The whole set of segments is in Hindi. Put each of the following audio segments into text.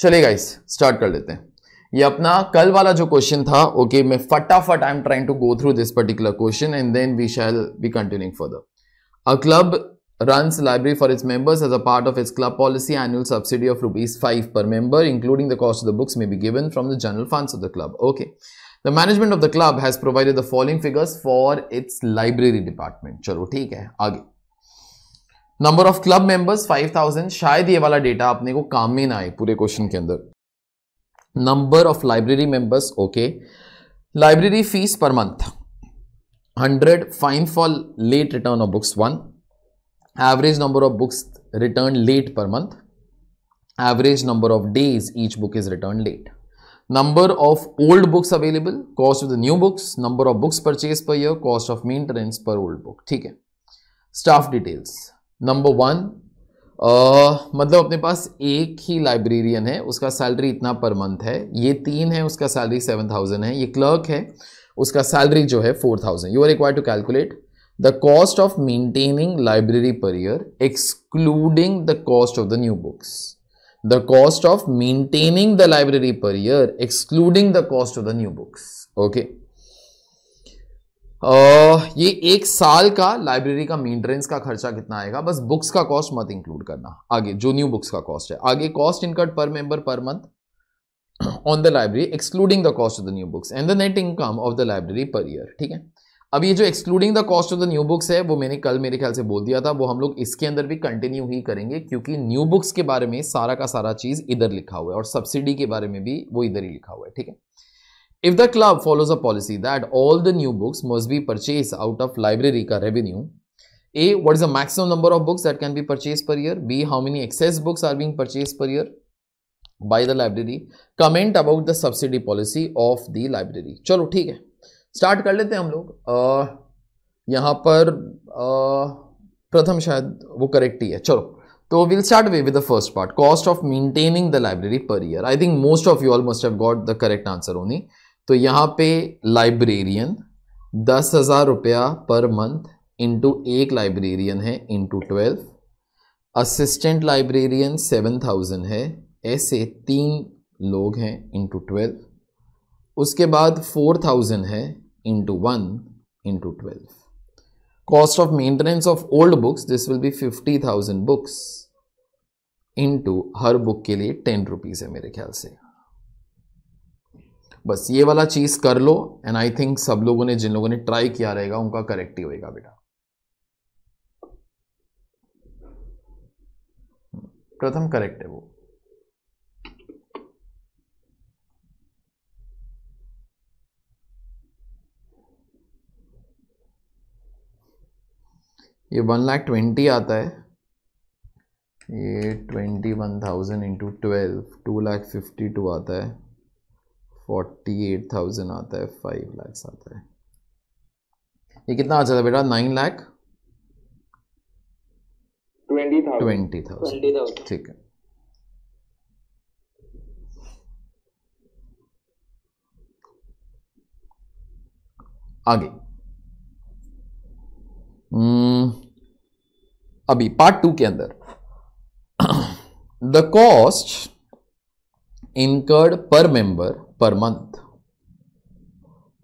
चलिए गाइस स्टार्ट कर लेते हैं ये अपना कल वाला जो क्वेश्चन था ओके okay, मैं फटाफट I am trying to go through this particular question and then we shall be continuing further a club run library for its members as a part of its club policy annual subsidy of rupees five per member including the cost of the books may be given from the general fund of the club okay the management of the club has provided the following figures for it's library department चलो ठीक है आगे नंबर ऑफ क्लब मेंबर्स 5000 शायद ये वाला डेटा अपने को काम में ना आए पूरे क्वेश्चन के अंदर number of library members okay library fees per month 100 fine for late return of books one average number of books return late per month average number of days each book is return late number of old books available cost of the new books number of books purchase per year cost of maintenance per old book ठीक है staff details number one uh, मतलब अपने पास एक ही लाइब्रेरियन है उसका सैलरी इतना पर मंथ है ये तीन है उसका सैलरी सेवन थाउजेंड है ये क्लर्क है उसका सैलरी जो है four thousand you are require to calculate the cost of maintaining library per year excluding the cost of the new books the cost of maintaining the library per year excluding the cost of the new books okay ये एक साल का लाइब्रेरी का मेंटेनेंस का खर्चा कितना आएगा बस बुक्स का कॉस्ट मत इंक्लूड करना आगे जो न्यू बुक्स का कॉस्ट है आगे cost इनकट per member per month on the library excluding the cost of the new books and the net income of the library per year ठीक है अब ये जो excluding the cost of the new books है वो मैंने कल मेरे ख्याल से बोल दिया था वो हम लोग इसके अंदर भी कंटिन्यू ही करेंगे क्योंकि न्यू बुक्स के बारे में सारा का सारा चीज़ इधर लिखा हुआ है और सब्सिडी के बारे में भी वो इधर ही लिखा हुआ है ठीक है If the club follows a policy that all the new books must be purchased out of library ka revenue, A. What is the maximum number of books that can be purchased per year? B. How many excess books are being purchased per year by the library? Comment about the subsidy policy of the library. चलो ठीक है स्टार्ट कर लेते हैं हम लोग यहाँ पर प्रथम शायद वो करेक्ट ही है चलो तो will start we with the first part cost of maintaining the library per year I think most of you all must have got the correct answer only तो यहाँ पे लाइब्रेरियन दस हज़ार रुपया पर मंथ इंटू एक लाइब्रेरियन है into twelve assistant librarian seven thousand है ऐसे तीन लोग हैं इंटू ट्वेल्व उसके बाद फोर थाउजेंड है into one into twelve cost of maintenance of old books this will be fifty thousand books into हर बुक के लिए टेन रुपीज़ है मेरे ख्याल से बस ये वाला चीज़ कर लो एंड आई थिंक सब लोगों ने जिन लोगों ने ट्राई किया रहेगा उनका करेक्ट ही होगा बेटा प्रथम करेक्ट है वो ये वन लाख ट्वेंटी आता है ये twenty one thousand into twelve two lakh fifty two आता है फोर्टी एट थाउजेंड आता है फाइव लैक्स आता है ये कितना आ जाता है बेटा नाइन लैख ट्वेंटी थाउजेंड ठीक है आगे हम्म, अभी पार्ट टू के अंदर the cost incurred per member per month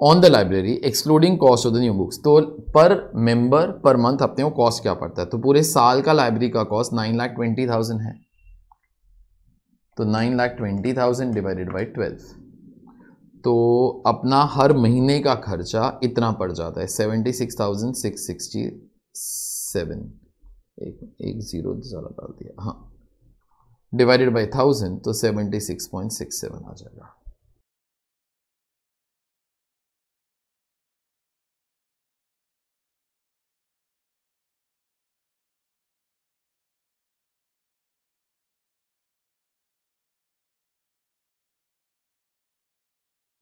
on the library excluding cost of the new books तो पर मेंबर पर मंथ अपने कॉस्ट क्या पड़ता है तो पूरे साल का लाइब्रेरी का cost nine lakh twenty thousand है तो nine lakh twenty thousand divided by twelve तो अपना हर महीने का खर्चा इतना पड़ जाता है seventy six thousand six sixty seven एक एक ज़ीरो ज़्यादा डाल दिया हाँ डिवाइडेड बाई थाउजेंड तो seventy six point six seven आ जाएगा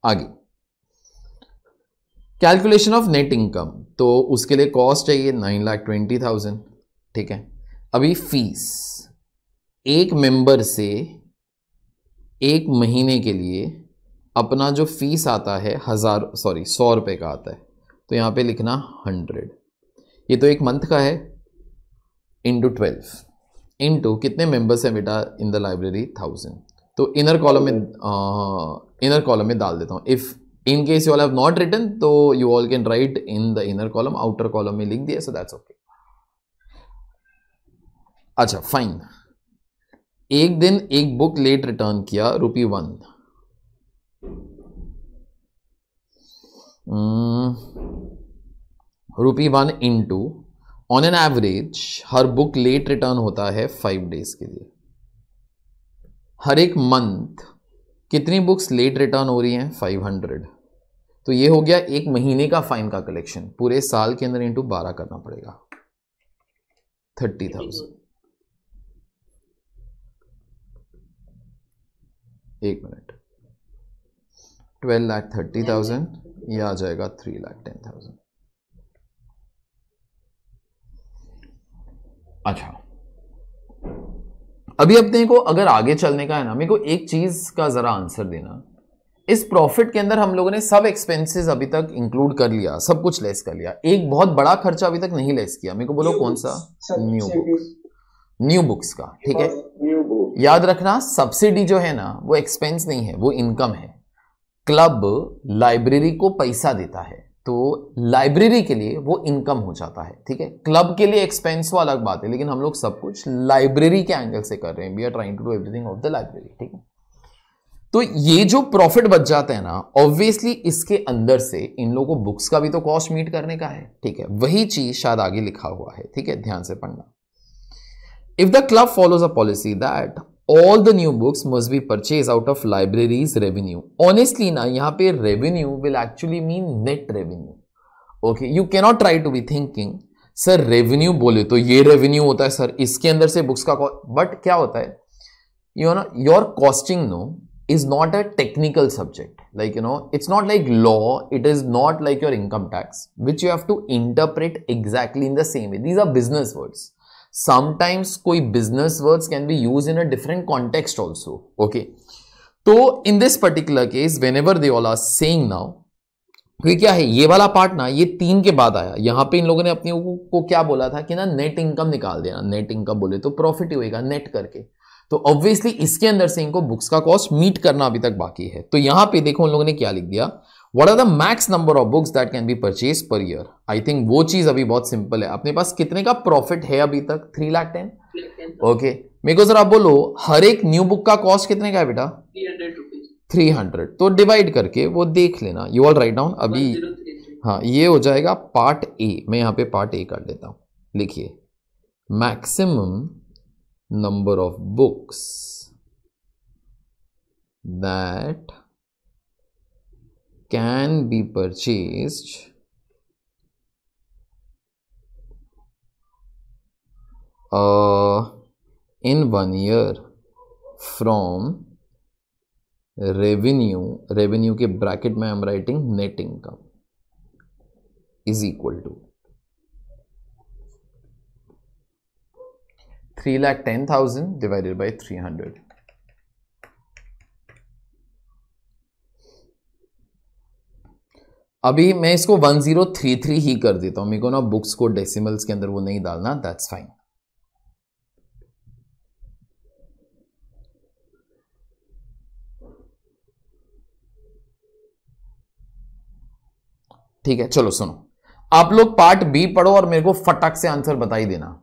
आगे कैलकुलेशन ऑफ नेट इनकम तो उसके लिए कॉस्ट चाहिए नाइन लाख ट्वेंटी थाउजेंड ठीक है अभी फीस एक मेंबर से एक महीने के लिए अपना जो फीस आता है हज़ार सॉरी सौ रुपये का आता है तो यहाँ पे लिखना हंड्रेड ये तो एक मंथ का है इंटू ट्वेल्व इंटू कितने मेंबर्स हैं बेटा इन द लाइब्रेरी थाउजेंड तो इनर कॉलम में इनर कॉलम में डाल देता हूँ if in case you all have not return तो you all can write in the inner column outer column में लिख दिया सो दैट्स ओके अच्छा फाइन एक दिन एक बुक लेट रिटर्न किया rupee one rupee one into on an average हर बुक लेट रिटर्न होता है फाइव डेज के लिए हर एक मंथ कितनी बुक्स लेट रिटर्न हो रही हैं 500 तो ये हो गया एक महीने का फाइन का कलेक्शन पूरे साल के अंदर इंटू बारह करना पड़ेगा थर्टी थाउजेंड एक minute twelve lakh thirty thousand ये आ जाएगा थ्री लाख टेन थाउजेंड अच्छा अभी अपने को अगर आगे चलने का है ना मेरे को एक चीज का जरा आंसर देना इस प्रॉफिट के अंदर हम लोगों ने सब एक्सपेंसेस अभी तक इंक्लूड कर लिया सब कुछ लेस कर लिया एक बहुत बड़ा खर्चा अभी तक नहीं लेस किया मेरे को बोलो कौन सा न्यू बुक्स न्यू बुक्स का ठीक है हाँ, याद रखना सब्सिडी जो है ना वो एक्सपेंस नहीं है वो इनकम है क्लब लाइब्रेरी को पैसा देता है तो लाइब्रेरी के लिए वो इनकम हो जाता है ठीक है क्लब के लिए एक्सपेंस वो तो अलग बात है लेकिन हम लोग सब कुछ लाइब्रेरी के एंगल से कर रहे हैं we are trying to do everything of the library ठीक है तो ये जो प्रॉफिट बच जाता है ना ऑब्वियसली इसके अंदर से इन लोगों को बुक्स का भी तो कॉस्ट मीट करने का है ठीक है वही चीज शायद आगे लिखा हुआ है ठीक है ध्यान से पढ़ना if the club follows a policy that all the new books must be purchase out of library's revenue honestly ना यहाँ पे revenue will actually mean net revenue okay you can try to be thinking sir revenue बोले तो ये रेवेन्यू होता है सर इसके अंदर से बुक्स का बट क्या होता है you know your costing no is not a technical subject like you know it's not like law it is not like your income tax which you have to interpret exactly in the same way these are business words sometimes कोई business words can be use in a different context also okay तो in this particular case whenever they all are saying now क्या है ये वाला पार्ट ना ये तीन के बाद आया यहां पे इन लोगों ने अपने को, को क्या बोला था कि ना नेट इनकम निकाल देना नेट इनकम बोले तो प्रॉफिट ही होगा नेट करके तो ऑब्वियसली इसके अंदर से इनको बुक्स का कॉस्ट मीट करना अभी तक बाकी है तो यहां पे देखो उन लोगों ने क्या लिख दिया what are the max number of books that can be purchase per year I think वो चीज अभी बहुत सिंपल है अपने पास कितने का प्रॉफिट है अभी तक थ्री लाख टेन ओके मेरे को जरा बोलो हर एक न्यू बुक का कॉस्ट कितने का है बेटा थ्री हंड्रेड तो डिवाइड करके वो देख लेना यू ऑल राइट डाउन अभी हाँ ये हो जाएगा पार्ट ए मैं यहाँ पे पार्ट ए कर देता हूँ लिखिए maximum number of books that can be purchased uh, in one year from revenue revenue के bracket में I'm writing net income is equal to three lakh ten thousand divided by three hundred अभी मैं इसको 1033 ही कर देता हूं मेरे को ना बुक्स को डेसिमल्स के अंदर वो नहीं डालना दैट्स फाइन ठीक है चलो सुनो आप लोग पार्ट बी पढ़ो और मेरे को फटाक से आंसर बताई देना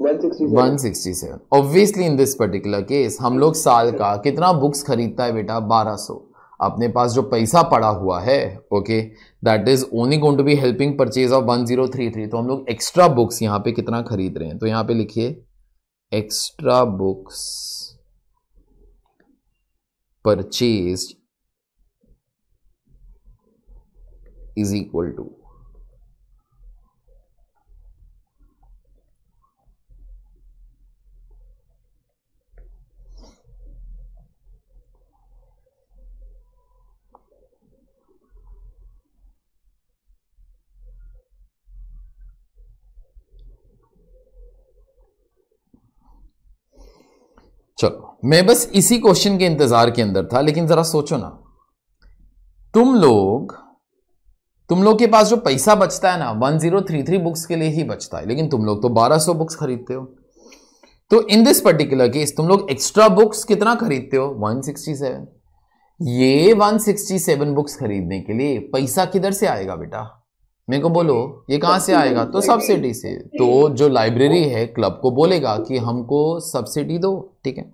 167 Obviously in this particular case, हम लोग साल का कितना बुक्स खरीदता है बेटा 1200 अपने पास जो पैसा पड़ा हुआ है okay that is only going to be helping purchase of 1033 तो हम लोग एक्स्ट्रा बुक्स यहाँ पे कितना खरीद रहे हैं तो यहाँ पे लिखिए extra books purchase is equal to चलो मैं बस इसी क्वेश्चन के इंतजार के अंदर था लेकिन जरा सोचो ना तुम लोग तुम लोग के पास जो पैसा बचता है ना 1033 बुक्स के लिए ही बचता है लेकिन तुम लोग तो 1200 बुक्स खरीदते हो तो इन दिस पर्टिकुलर केस तुम लोग एक्स्ट्रा बुक्स कितना खरीदते हो 167 ये 167 बुक्स खरीदने के लिए पैसा किधर से आएगा बेटा मेरे को बोलो ये कहाँ से आएगा तो सब्सिडी से तो जो लाइब्रेरी है क्लब को बोलेगा कि हमको सब्सिडी दो ठीक है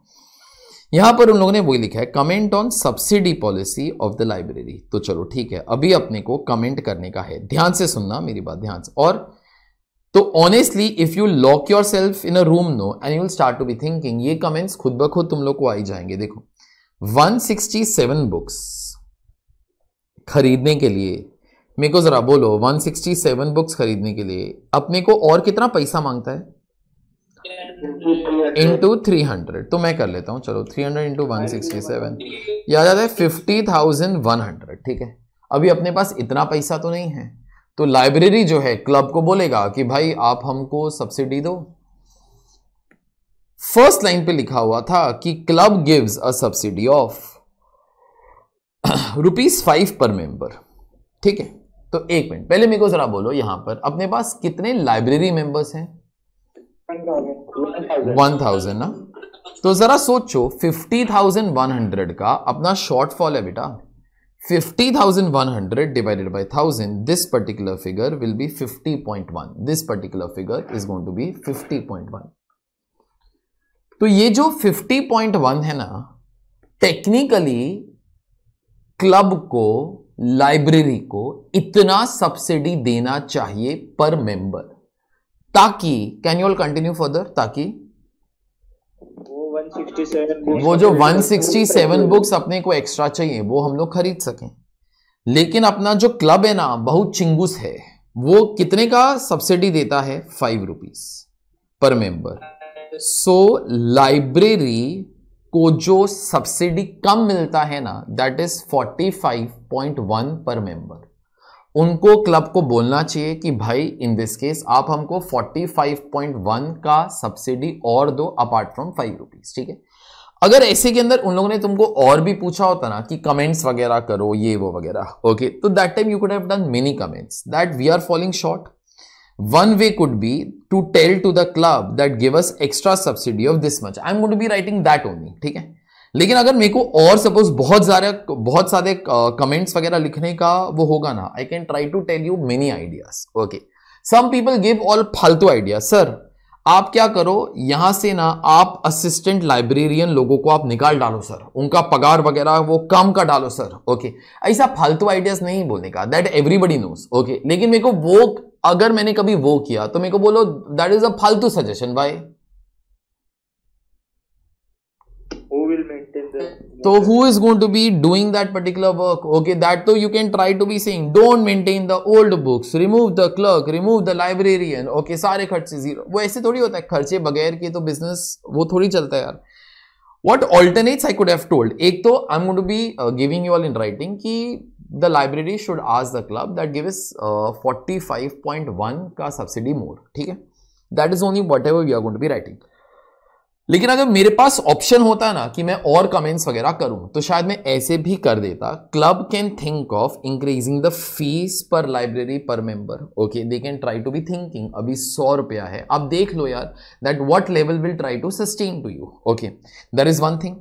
यहाँ पर उन लोगों ने वही लिखा है comment on subsidy policy of the library तो चलो ठीक है अभी अपने को कमेंट करने का है ध्यान से सुनना मेरी बात ध्यान से और तो honestly if you lock yourself in a room no and you start to be thinking ये कमेंट्स खुद ब खुद तुम लोग को आई जाएंगे देखो 167 बुक्स खरीदने के लिए मेरे को ज़रा बोलो 167 बुक्स खरीदने के लिए अपने को और कितना पैसा मांगता है इंटू थ्री हंड्रेड तो मैं कर लेता हूँ चलो three hundred into one sixty seven या जाता है फिफ्टी थाउजेंड वन हंड्रेड ठीक है अभी अपने पास इतना पैसा तो नहीं है तो लाइब्रेरी जो है क्लब को बोलेगा कि भाई आप हमको सब्सिडी दो फर्स्ट लाइन पे लिखा हुआ था कि club gives a subsidy of rupees five per member ठीक है तो एक मिनट पहले मेरे को जरा बोलो यहाँ पर अपने पास कितने लाइब्रेरी मेंबर्स हैं वन थाउजेंड ना तो जरा सोचो फिफ्टी थाउजेंड वन हंड्रेड का अपना शॉर्टफॉल है बेटा fifty thousand one hundred divided by thousand this particular figure will be fifty point one this particular figure is going to be fifty point one तो ये जो फिफ्टी पॉइंट वन है ना टेक्निकली क्लब को लाइब्रेरी को इतना सब्सिडी देना चाहिए पर मेंबर ताकि can you all continue further ताकि वो जो 167 बुक्स अपने को एक्स्ट्रा चाहिए वो हम लोग खरीद सकें लेकिन अपना जो क्लब है ना बहुत चिंगूस है वो कितने का सब्सिडी देता है five rupees per member so library को जो सब्सिडी कम मिलता है ना दैट इज 45.1 पर मेंबर उनको क्लब को बोलना चाहिए कि भाई इन दिस केस आप हमको 45.1 का सब्सिडी और दो अपार्ट फ्रॉम फाइव रुपीज ठीक है अगर ऐसे के अंदर उन लोगों ने तुमको और भी पूछा होता ना कि कमेंट्स वगैरह करो ये वो वगैरह ओके तो that time you could have done many comments that we are following short One way could be to tell to the club that give us extra subsidy of this much. I am going to be writing that only. ठीक है लेकिन अगर मेरे को और सपोज बहुत सारे बहुत सारे कमेंट्स uh, वगैरह लिखने का वो होगा ना I can try to tell you many ideas okay some people give all फालतू आइडिया सर आप क्या करो यहां से ना आप असिस्टेंट लाइब्रेरियन लोगों को आप निकाल डालो सर उनका पगार वगैरह वो काम का डालो सर ओके ऐसा फालतू आइडियाज नहीं बोलने का दैट एवरीबडी नोस ओके लेकिन मेरे को वो अगर मैंने कभी वो किया तो मेरे को बोलो दैट इज अ फालतू सजेशन बाई तो who is going to be doing that particular work okay that तो you can try to be saying don't maintain the old books remove the clerk remove the librarian okay सारे खर्चे जीरो वो ऐसे थोड़ी होता है खर्चे बगैर के तो बिजनेस वो थोड़ी चलता है यार what alternates I could have told एक तो I am going to be giving you all in writing की the library should ask the club that give is forty five point one का सब्सिडी मोर ठीक है that is only whatever you are going to be writing लेकिन अगर मेरे पास ऑप्शन होता ना कि मैं और कमेंट्स वगैरह करूं तो शायद मैं ऐसे भी कर देता club can think of increasing the fees per library per member okay they can try to be thinking अभी सौ रुपया है आप देख लो यार that what level will try to sustain to you okay there is one thing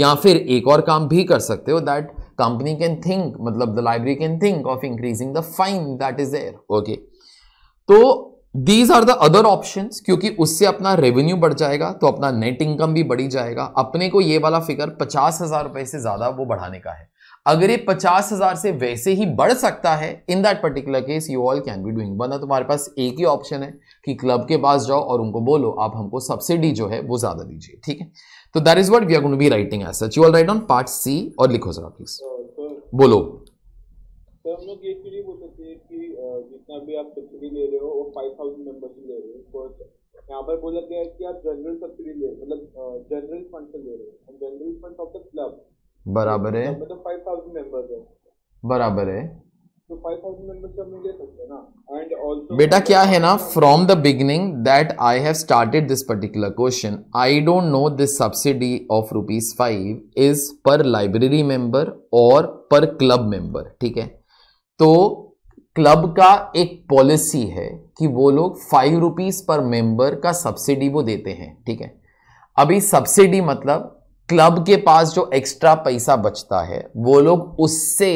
या फिर एक और काम भी कर सकते हो दैट कंपनी कैन थिंक मतलब the library can think of increasing the fine that is there okay तो these are the other option क्योंकि उससे अपना रेवेन्यू बढ़ जाएगा तो अपना नेट इनकम भी बढ़ी जाएगा अपने को ये वाला फिगर पचास हजार रुपए से ज्यादा वो बढ़ाने का है अगर ये पचास हजार से वैसे ही बढ़ सकता है in that particular case you all can be doing वरना तुम्हारे पास एक ही ऑप्शन है कि क्लब के पास जाओ और उनको बोलो आप हमको सब्सिडी जो है वो ज्यादा दीजिए ठीक है तो that is what we are be writing as such you all write on part C और लिखो जरा प्लीज हाँ, तो- बोलो सर तो हम लोग ये बोल सकते हैं कि जितना भी आप सब्सिडी ले रहे हो फाइव थाउजेंड मेम्बरशिप ले रहे हैं हो यहाँ पर बोला गया है कि आप जनरल सब्सिडी ले मतलब जनरल फंड से ले रहे हैं general fund of the club बराबर है मतलब फाइव थाउजेंड मेंबर्स है बराबर है तो फाइव तो तो बेटा क्या है ना from the beginning that I have started this particular question I don't know this subsidy of rupees five is per library member और पर क्लब मेंबर ठीक है तो क्लब का एक पॉलिसी है कि वो लोग फाइव रुपीज़ पर मेंबर का सब्सिडी वो देते हैं ठीक है अभी सब्सिडी मतलब क्लब के पास जो एक्स्ट्रा पैसा बचता है वो लोग उससे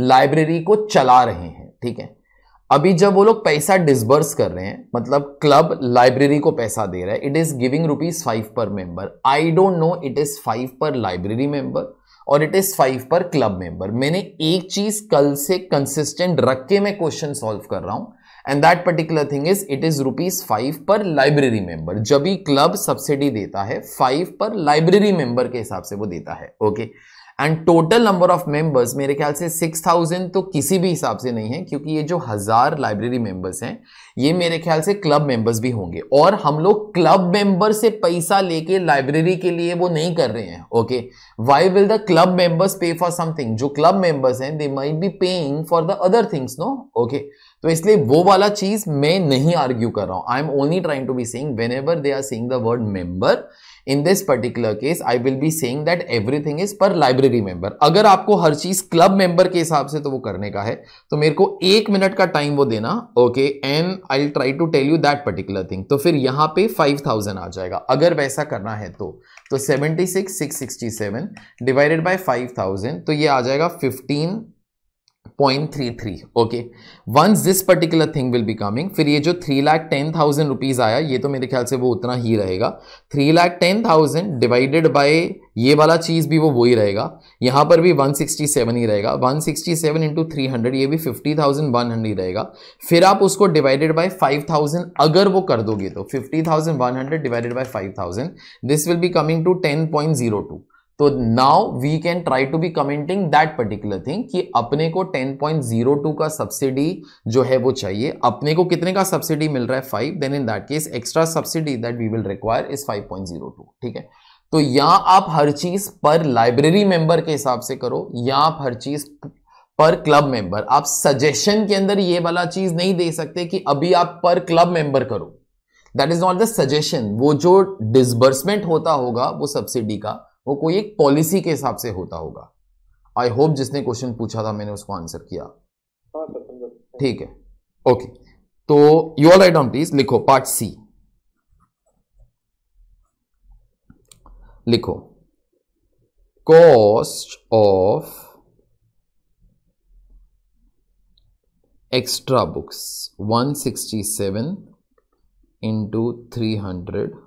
लाइब्रेरी को चला रहे हैं ठीक है अभी जब वो लोग पैसा डिसबर्स कर रहे हैं मतलब क्लब लाइब्रेरी को पैसा दे रहा है it is giving rupees five per member I don't know it is five per library member और it is five per club member मैंने एक चीज़ कल से कंसिस्टेंट रख के मैं क्वेश्चन सॉल्व कर रहा हूं and that particular thing is it is rupees five per library member जब भी क्लब सब्सिडी देता है फाइव पर लाइब्रेरी मेंबर के हिसाब से वो देता है okay okay? And total number of members मेरे ख्याल से सिक्स थाउजेंड तो किसी भी हिसाब से नहीं है क्योंकि ये जो हज़ार लाइब्रेरी मेंबर्स हैं ये मेरे ख्याल से क्लब मेंबर्स भी होंगे और हम लोग क्लब मेंबर से पैसा लेके लाइब्रेरी के लिए वो नहीं कर रहे हैं okay why will the club members pay for something जो क्लब मेंबर्स हैं they might be paying for the other things no okay तो इसलिए वो वाला चीज मैं नहीं आर्ग्यू कर रहा हूं I am only trying to be seeing whenever they are seeing the word member in this particular case I will be saying that everything is per library member अगर आपको हर चीज क्लब मेंबर के हिसाब से तो वो करने का है तो मेरे को एक मिनट का टाइम वो देना okay and I try to tell you that particular thing तो फिर यहाँ पे फाइव थाउजेंड आ जाएगा अगर वैसा करना है तो तो seventy six six sixty seven divided by five thousand तो ये आ जाएगा fifteen point three three okay once this particular thing will be coming फिर ये जो three lakh ten thousand rupees आया ये तो मेरे ख्याल से वो उतना ही रहेगा three lakh ten thousand divided by ये वाला चीज़ भी वो वही रहेगा यहाँ पर भी वन सिक्सटी सेवन ही रहेगा one sixty seven into three hundred ये भी फिफ्टी थाउजेंड वन हंड्रेड रहेगा फिर आप उसको डिवाइडेड बाय फाइव थाउजेंड अगर वो कर दोगे तो fifty thousand one hundred divided by five thousand this will be coming to ten point zero two तो now we can try to be commenting that particular thing कि अपने को 10.02 का सब्सिडी जो है वो चाहिए अपने को कितने का सब्सिडी मिल रहा है five then in that case extra subsidy that we will require is 5.02 ठीक है तो या आप हर चीज पर लाइब्रेरी मेंबर के हिसाब से करो या आप हर चीज पर क्लब मेंबर आप सजेशन के अंदर ये वाला चीज नहीं दे सकते कि अभी आप पर क्लब मेंबर करो that is not the suggestion वो जो डिसबर्समेंट होता होगा वो सब्सिडी का वो कोई एक पॉलिसी के हिसाब से होता होगा आई होप जिसने क्वेश्चन पूछा था मैंने उसको आंसर किया हाँ, ठीक है ओके तो you all write down please लिखो पार्ट सी लिखो cost of extra books 167 sixty seven into three hundred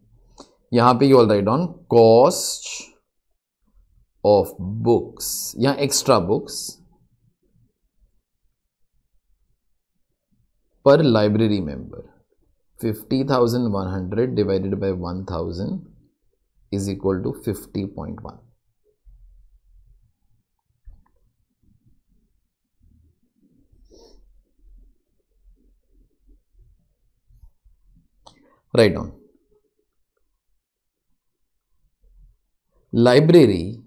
यहां पे you all write on cost of books यहां extra books per library member fifty thousand one hundred divided by one thousand is equal to fifty point one right on library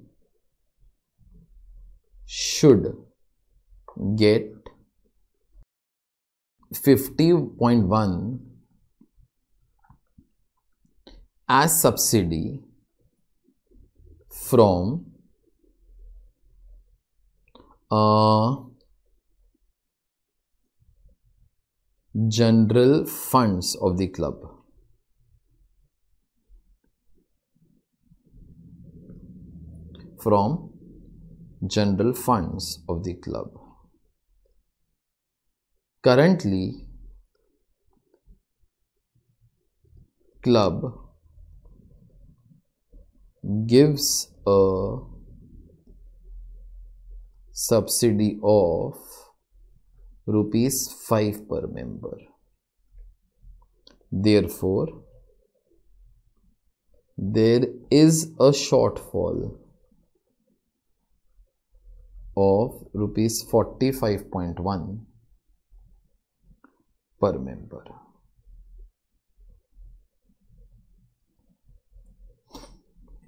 should get 50.1 as subsidy from uh, general funds of the club from general funds of the club. Currently, club gives a subsidy of rupees 5 per member. Therefore, there is a shortfall of rupees 45.1 per member.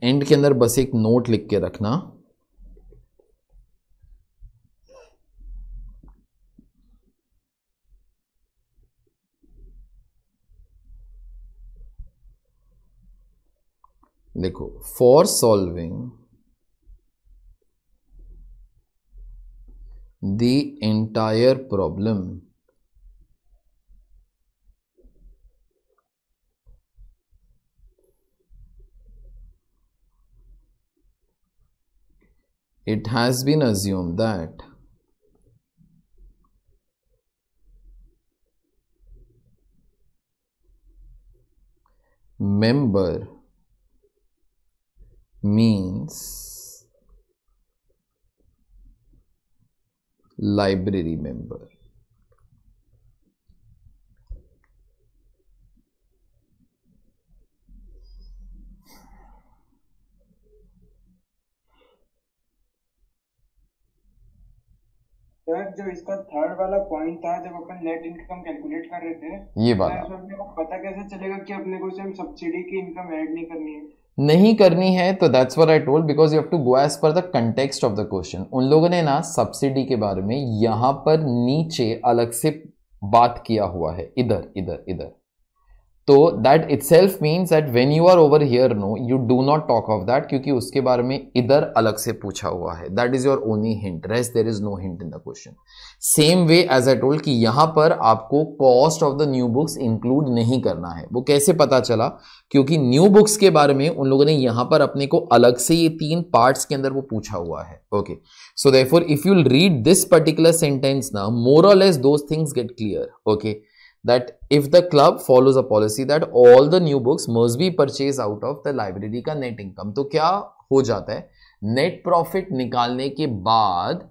End के अंदर बस एक नोट लिख के रखना देखो for solving the entire problem. It has been assumed that member means library member. Sir जो इसका थर्ड वाला पॉइंट था जब अपन नेट इनकम कैलकुलेट कर रहे थे ये बात अपने को पता कैसे चलेगा कि अपने को सब्सिडी की इनकम ऐड नहीं करनी है नहीं करनी है तो that's where I told because you have to go as per the context of the question उन लोगों ने ना सब्सिडी के बारे में यहाँ पर नीचे अलग से बात किया हुआ है इधर इधर इधर तो that itself means that when you are over here no you do not talk of that क्योंकि उसके बारे में इधर अलग से पूछा हुआ है that is your only hint rest there is no hint in the question same way as I told कि यहाँ पर आपको cost of the new books include नहीं करना है वो कैसे पता चला क्योंकि न्यू बुक्स के बारे में उन लोगों ने यहाँ पर अपने को अलग से ये तीन पार्ट्स के अंदर वो पूछा हुआ है okay so therefore if you read this particular sentence ना मोर और less those things get clear okay that if the club follows a policy that all the new books must be purchased out of the library का net income तो क्या हो जाता है नेट प्रॉफिट निकालने के बाद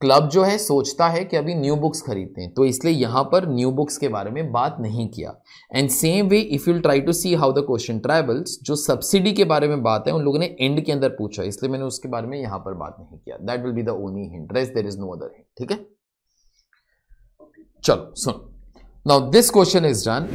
क्लब जो है सोचता है कि अभी न्यू बुक्स खरीदते हैं तो इसलिए यहां पर न्यू बुक्स के बारे में बात नहीं किया and same way if you try to see how the question travels जो सब्सिडी के बारे में बात है उन लोगों ने एंड के अंदर पूछा इसलिए मैंने उसके बारे में यहां पर बात नहीं किया that will be the only hint rest there is no other hint ठीक है चलो सुनो Now this question is done.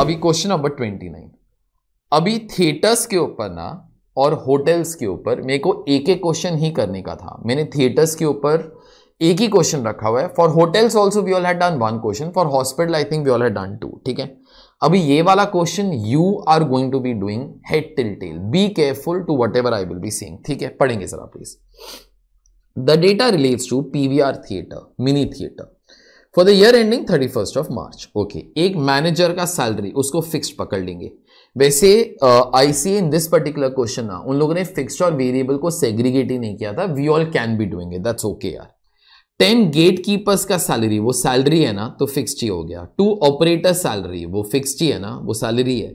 अभी क्वेश्चन नंबर ट्वेंटी नाइन अभी थिएटर्स के ऊपर ना और होटल्स के ऊपर मेरे को एक एक क्वेश्चन ही करने का था मैंने थिएटर्स के ऊपर एक ही क्वेश्चन रखा हुआ है for hotels also we all had done one question for hospital I think we all had done two ठीक है अभी ये वाला question you are going to be doing head till tail be careful to whatever I will be saying ठीक है पढ़ेंगे सर आप please the data relates to P V R theatre mini theatre for the year ending thirty first of March okay एक मैनेजर का सैलरी उसको फिक्स्ड पकड़ लेंगे वैसे I see in this particular question ना उन लोगों ने फिक्स्ड और वेरिएबल को सेग्रीगेट ही नहीं किया था we all can be doing it that's okay यार टेन गेट कीपर्स का सैलरी वो सैलरी है ना तो फिक्स्ड ही हो गया टू ऑपरेटर सैलरी वो फिक्स्ड ही है ना वो सैलरी है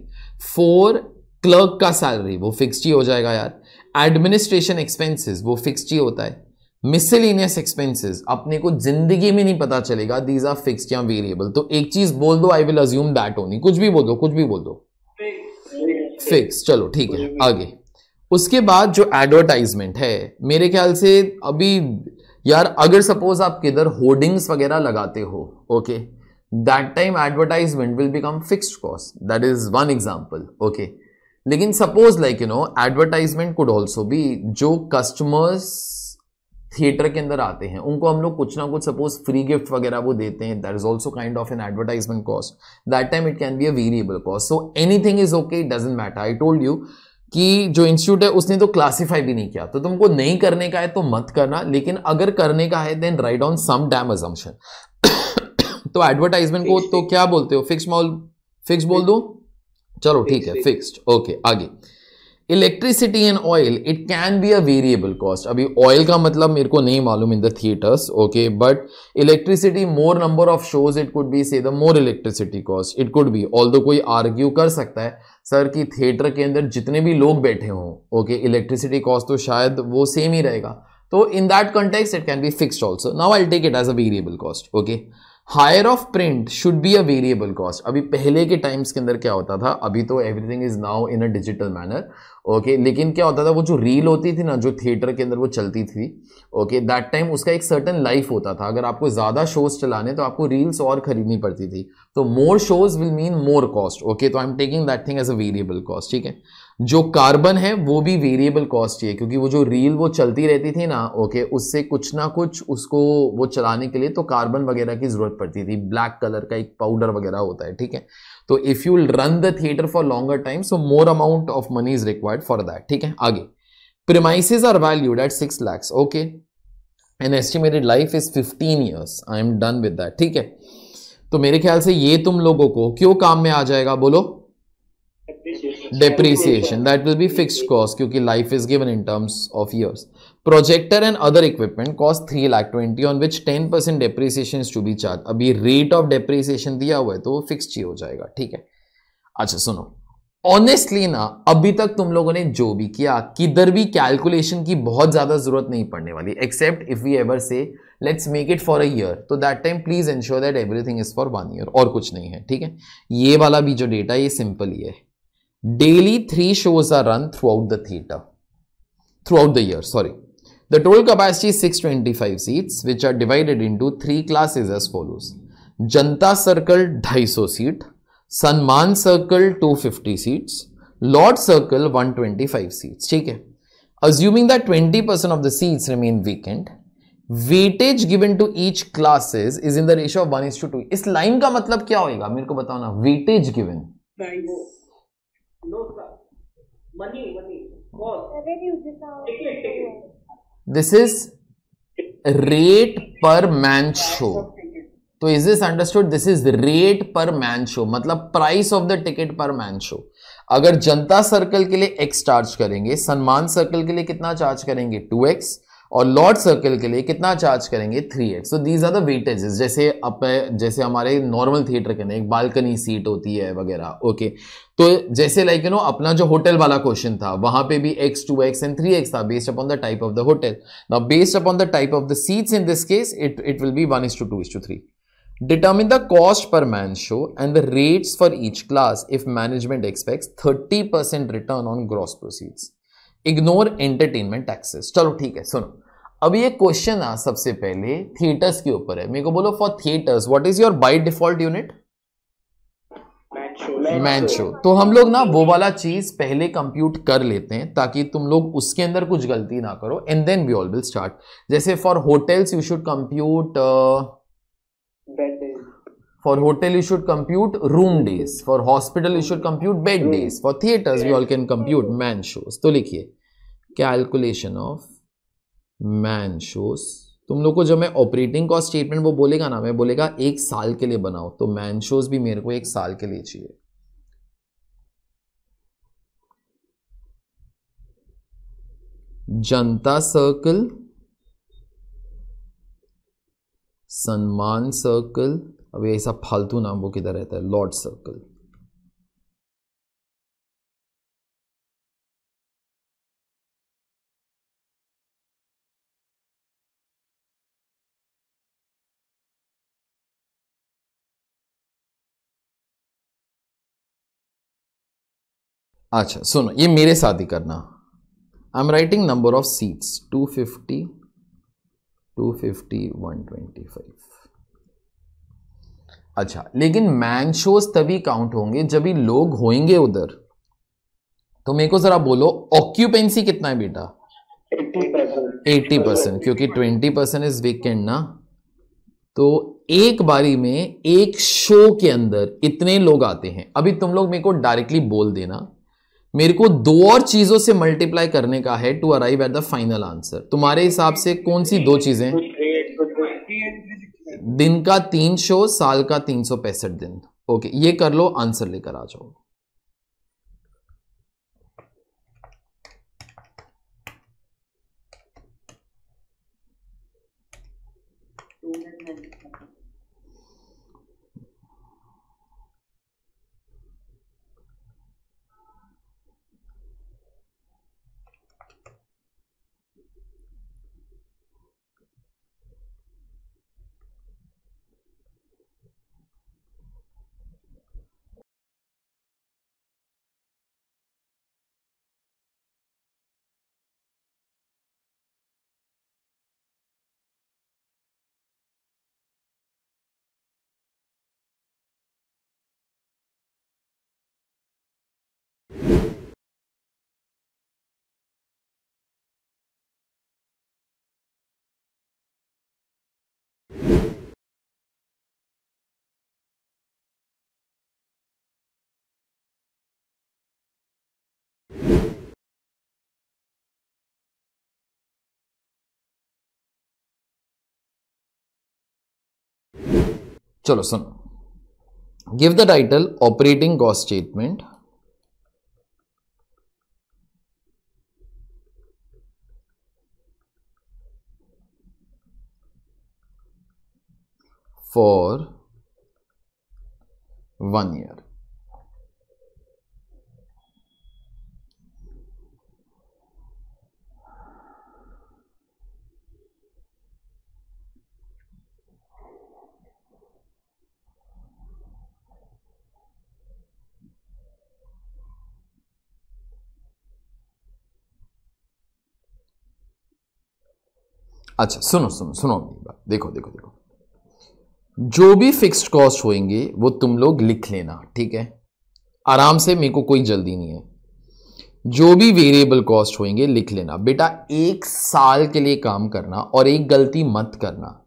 फोर क्लर्क का सैलरी वो फिक्स्ड ही हो जाएगा यार एडमिनिस्ट्रेशन एक्सपेंसेस वो फिक्स्ड ही होता है मिसलिनियस एक्सपेंसेस अपने को जिंदगी में नहीं पता चलेगा दीज आर फिक्स या वेरिएबल तो एक चीज बोल दो I will assume that only कुछ भी बोल दो कुछ भी बोल दो फिक्स चलो ठीक है आगे उसके बाद जो एडवर्टाइजमेंट है मेरे ख्याल से अभी यार अगर सपोज आप किधर होर्डिंग्स वगैरह लगाते हो okay that time advertisement will become fixed cost that is one example okay लेकिन suppose like you know advertisement could also be जो कस्टमर्स थिएटर के अंदर आते हैं उनको हम लोग कुछ ना कुछ सपोज फ्री गिफ्ट वगैरह वो देते हैं that is also kind of an advertisement cost that time it can be a variable cost so anything is okay it doesn't matter I told you कि जो इंस्टीट्यूट है उसने तो क्लासिफाई भी नहीं किया तो तुमको नहीं करने का है तो मत करना लेकिन अगर करने का है then write on some damn assumption तो एडवर्टाइजमेंट को तो क्या बोलते हो फिक्स मॉल फिक्स बोल दो चलो ठीक है फिक्स्ड ओके आगे electricity and oil it can be a variable cost अभी ऑयल का मतलब मेरे को नहीं मालूम in the theatres okay but electricity more number of shows it could be say the more electricity cost it could be all कोई आर्ग्यू कर सकता है सर कि थिएटर के अंदर जितने भी लोग बैठे हों ओके इलेक्ट्रिसिटी कॉस्ट तो शायद वो सेम ही रहेगा तो in that context it can be fixed also now I take it as a variable cost okay hire of print should be a variable cost अभी पहले के टाइम्स के अंदर क्या होता था अभी तो everything is now in a digital manner okay लेकिन क्या होता था वो जो रील होती थी ना जो थिएटर के अंदर वो चलती थी ओके दैट टाइम उसका एक सर्टन लाइफ होता था अगर आपको ज़्यादा शोज चलाने तो आपको रील्स और खरीदनी पड़ती थी तो more shows will mean more cost okay तो I am taking that thing as a variable cost ठीक है जो कार्बन है वो भी वेरिएबल कॉस्ट ही है क्योंकि वो जो रील वो चलती रहती थी ना ओके उससे कुछ ना कुछ उसको वो चलाने के लिए तो कार्बन वगैरह की ज़रूरत पड़ती थी ब्लैक कलर का एक पाउडर वगैरह होता है ठीक है तो if you run the theatre for longer time so more amount of money is required for that ठीक है आगे premises are valued at six lakhs okay an estimated life is fifteen years I am done with that ठीक है तो मेरे ख्याल से ये तुम लोगों को क्यों काम में आ जाएगा बोलो depreciation that will be fix cost क्योंकि life is given in terms of years projector and other equipment cost three lakh twenty on which ten percent depreciation to be charge अभी रेट ऑफ डेप्रीसिएशन दिया हुआ है तो वो फिक्स ही हो जाएगा ठीक है अच्छा सुनो ऑनेस्टली ना अभी तक तुम लोगों ने जो भी किया किधर भी कैलकुलेशन की बहुत ज़्यादा ज़रूरत नहीं पड़ने वाली except if we ever say let's make it for a year तो that time please ensure that everything is for one year और कुछ नहीं है ठीक है ये वाला भी जो डेटा ये सिंपल ही है Daily three shows are run throughout the theatre, throughout the year, sorry. The total capacity is 625 seats which are divided into three classes as follows. Janta Circle 250 seat, Sanman Circle 250 seats, Lord Circle 125 seats. Okay. Assuming that 20% of the seats remain vacant, weightage given to each classes is in the ratio of one is to two इस लाइन का मतलब क्या होगा मेरे को बताओ ना weightage given this is rate per man show तो is this understood this is rate per man show मतलब price of the ticket per man show अगर जनता सर्कल के लिए एक्स चार्ज करेंगे सम्मान सर्कल के लिए कितना चार्ज करेंगे टू एक्स और लॉर्ड सर्कल के लिए कितना चार्ज करेंगे थ्री एक्स तो दीज आर द वेटेजेस जैसे अप जैसे हमारे नॉर्मल थिएटर के ना एक बालकनी सीट होती है वगैरह ओके तो जैसे लाइक यू नो अपना जो होटल वाला क्वेश्चन था वहां पे भी X two X and three X था based upon the type of the hotel ना based upon the type of the seats in this case it it will be one is to two is to three determine the cost per man show and the rates for each class if management expect thirty percent return on gross proceeds ignore entertainment taxes चलो ठीक है सुनो अब ये क्वेश्चन आ सबसे पहले थिएटर्स के ऊपर है मेरे को बोलो for theatres what is your by default unit man show तो हम लोग ना वो वाला चीज पहले कंप्यूट कर लेते हैं ताकि तुम लोग उसके अंदर कुछ गलती ना करो and then we all will start जैसे for hotels you should compute for hotel you should compute room days for hospital you should compute bed days for theatres we all can compute man shows तो लिखिए कैलकुलेशन ऑफ मैन शोस तुम लोग को जब मैं ऑपरेटिंग कॉस्ट स्टेटमेंट वो बोलेगा ना मैं बोलेगा एक साल के लिए बनाओ तो मैन शोज भी मेरे को एक साल के लिए चाहिए जनता सर्कल सम्मान सर्कल अब ऐसा फालतू नाम वो किधर रहता है लॉर्ड सर्कल अच्छा सुनो ये मेरे साथ ही करना I am writing number of seats 250, 250, 125. अच्छा लेकिन मैन शोज तभी काउंट होंगे जब ही लोग होंगे उधर तो मेरे को जरा बोलो ऑक्यूपेंसी कितना है बेटा 80 परसेंट क्योंकि 20 परसेंट इज वीकेंड ना तो एक बारी में एक शो के अंदर इतने लोग आते हैं अभी तुम लोग मेरे को डायरेक्टली बोल देना मेरे को दो और चीजों से मल्टीप्लाई करने का है to arrive at the final answer तुम्हारे हिसाब से कौन सी दो चीजें दिन का तीन सौ साल का तीन सौ पैंसठ दिन ओके ये कर लो आंसर लेकर आ जाओ चलो सुनो give the title operating cost statement for one year अच्छा सुनो सुनो सुनो देखो देखो देखो जो भी फिक्स्ड कॉस्ट होंगे वो तुम लोग लिख लेना ठीक है आराम से मेरे को कोई जल्दी नहीं है जो भी वेरिएबल कॉस्ट होंगे लिख लेना बेटा एक साल के लिए काम करना और एक गलती मत करना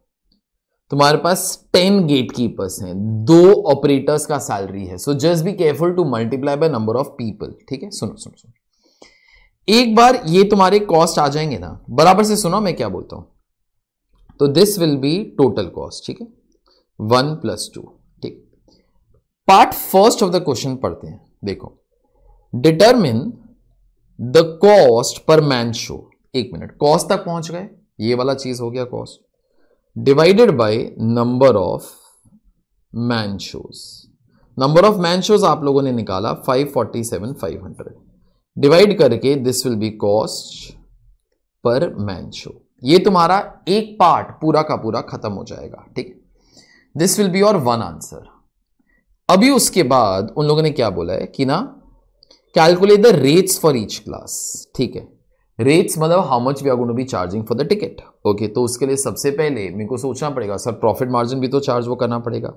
तुम्हारे पास टेन गेट कीपर्स हैं दो ऑपरेटर्स का सैलरी है so just be careful to multiply by number of people ठीक है सुनो सुनो सुनो एक बार ये तुम्हारे कॉस्ट आ जाएंगे ना बराबर से सुनो मैं क्या बोलता हूं तो this will be total cost ठीक है वन प्लस टू ठीक part first of the question पढ़ते हैं देखो determine the cost per man show एक मिनट कॉस्ट तक पहुंच गए ये वाला चीज हो गया cost divided by number of man shows number of man shows आप लोगों ने निकाला 547 500 डिवाइड करके this will be cost per man show ये तुम्हारा एक पार्ट पूरा का पूरा खत्म हो जाएगा ठीक this will be your one answer अभी उसके बाद उन लोगों ने क्या बोला है कि ना calculate the rates for each class ठीक है रेट्स मतलब how much we are going to be charging for the ticket okay तो उसके लिए सबसे पहले मेरे को सोचना पड़ेगा सर प्रॉफिट मार्जिन भी तो चार्ज वो करना पड़ेगा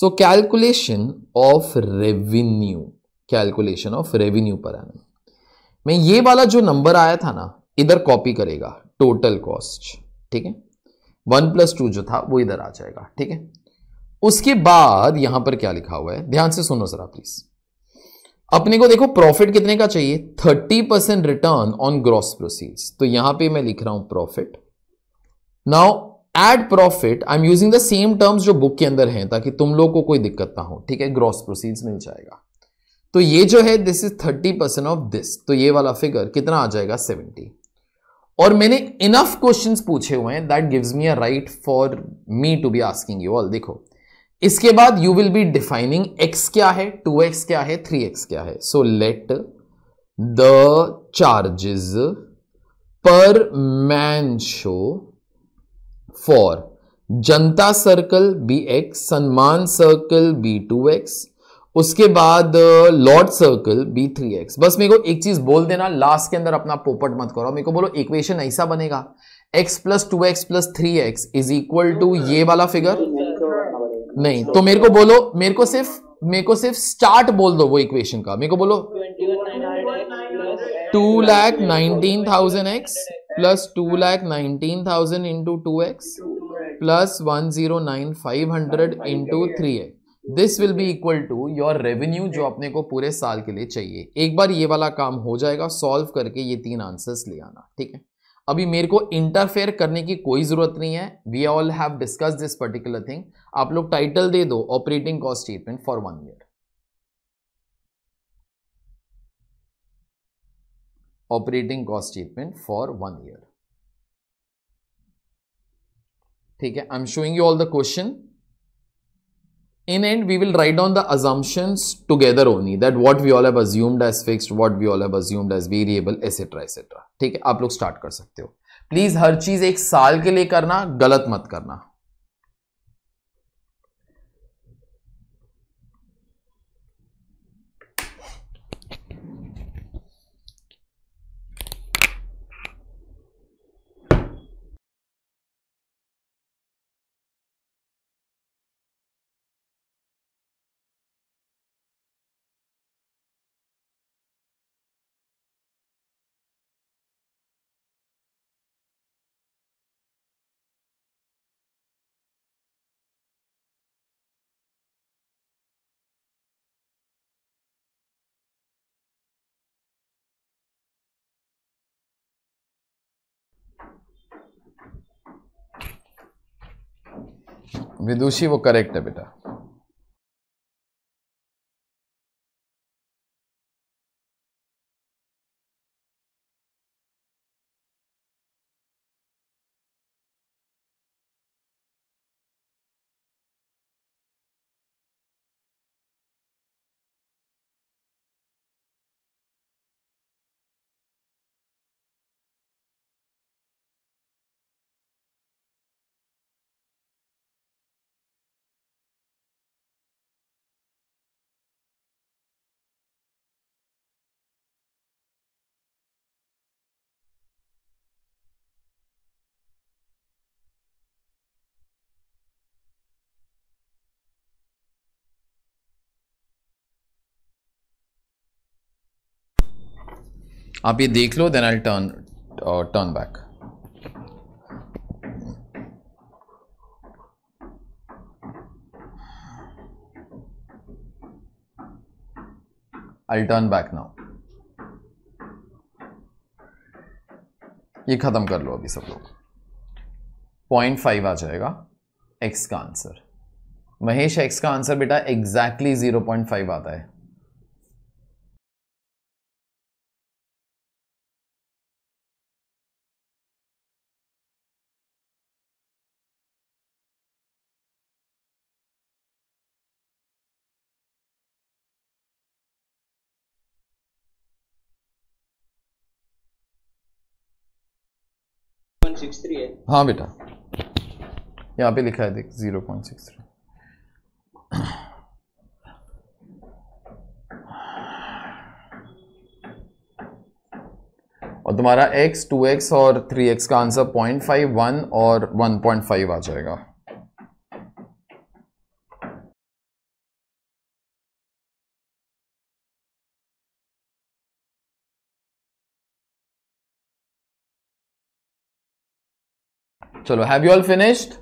so calculation of revenue calculation of revenue per annum मैं ये वाला जो नंबर आया था ना इधर कॉपी करेगा टोटल कॉस्ट ठीक है वन प्लस टू जो था वो इधर आ जाएगा ठीक है उसके बाद यहां पर क्या लिखा हुआ है ध्यान से सुनो जरा प्लीज अपने को देखो प्रॉफिट कितने का चाहिए thirty percent return on gross proceed तो यहां पे मैं लिख रहा हूं profit now add profit I am using the same terms जो बुक के अंदर हैं ताकि तुम लोग को कोई दिक्कत ना हो ठीक है ग्रॉस प्रोसीड मिल जाएगा तो ये जो है this is thirty percent of this तो ये वाला फिगर कितना आ जाएगा सेवेंटी और मैंने इनफ क्वेश्चन पूछे हुए हैं that gives me a right for me to be asking you all देखो इसके बाद you will be defining x क्या है 2x क्या है 3x क्या है so let the charges per man show for Janata circle be x Sanman circle be two x उसके बाद lord circle be three x बस मेरे को एक चीज बोल देना लास्ट के अंदर अपना पोपट मत करो मेरे को बोलो इक्वेशन ऐसा बनेगा x plus two x plus three x is equal to ये वाला फिगर नहीं तो मेरे को बोलो मेरे को सिर्फ मेरे को सिर्फ स्टार्ट बोल दो वो इक्वेशन का मेरे को बोलो two lakh nineteen thousand x plus two lakh nineteen thousand into two x plus one zero nine five hundred into three x this will be equal to your revenue जो अपने को पूरे साल के लिए चाहिए एक बार ये वाला काम हो जाएगा सॉल्व करके ये तीन आंसर्स ले आना ठीक है अभी मेरे को इंटरफेयर करने की कोई ज़रूरत नहीं है we all have discuss this particular thing आप लोग टाइटल दे दो operating cost statement for one year operating cost statement for one year ठीक है I am showing you all the question in end we will write down the assumptions together only that what we all have assumed as fixed what we all have assumed as variable etc etc ठीक है आप लोग स्टार्ट कर सकते हो प्लीज हर चीज एक साल के लिए करना गलत मत करना विदुषी वो करेक्ट है बेटा आप ये देख लो then I turn turn back I turn back now ये ख़त्म कर लो अभी सब लोग पॉइंट फाइव आ जाएगा एक्स का आंसर महेश एक्स का आंसर बेटा एग्जैक्टली ज़ीरो पॉइंट फाइव आता है है हाँ बेटा यहाँ पे लिखा है देख जीरो पॉइंट सिक्स थ्री और तुम्हारा x, 2x और 3x का आंसर 0.51 और 1.5 आ जाएगा So, have you all finished?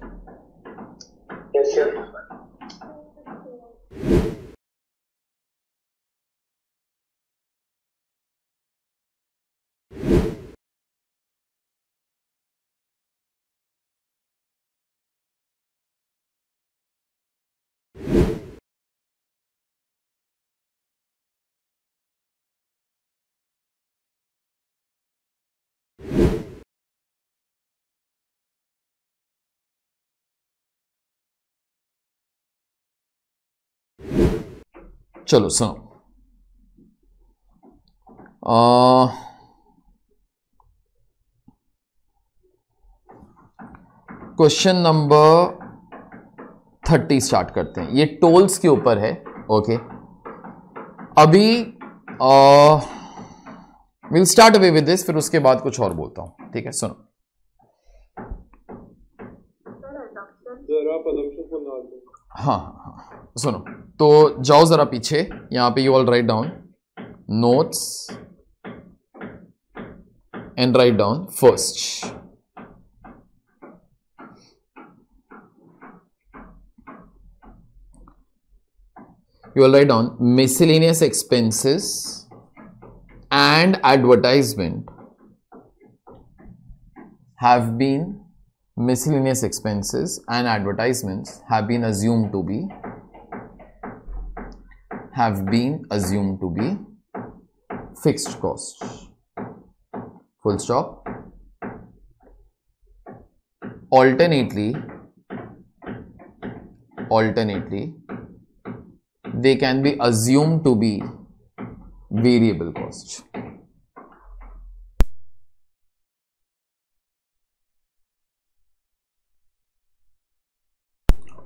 चलो सुनो क्वेश्चन नंबर थर्टी स्टार्ट करते हैं ये टोल्स के ऊपर है ओके अभी will start away with this फिर उसके बाद कुछ और बोलता हूं ठीक है सुनो हाँ हाँ सुनो तो जाओ जरा पीछे यहां पे you all write down notes and write down first you all write down miscellaneous expenses and advertisement have been miscellaneous expenses and advertisements have been assumed to be have been assumed to be fixed costs full stop alternately alternately they can be assumed to be variable costs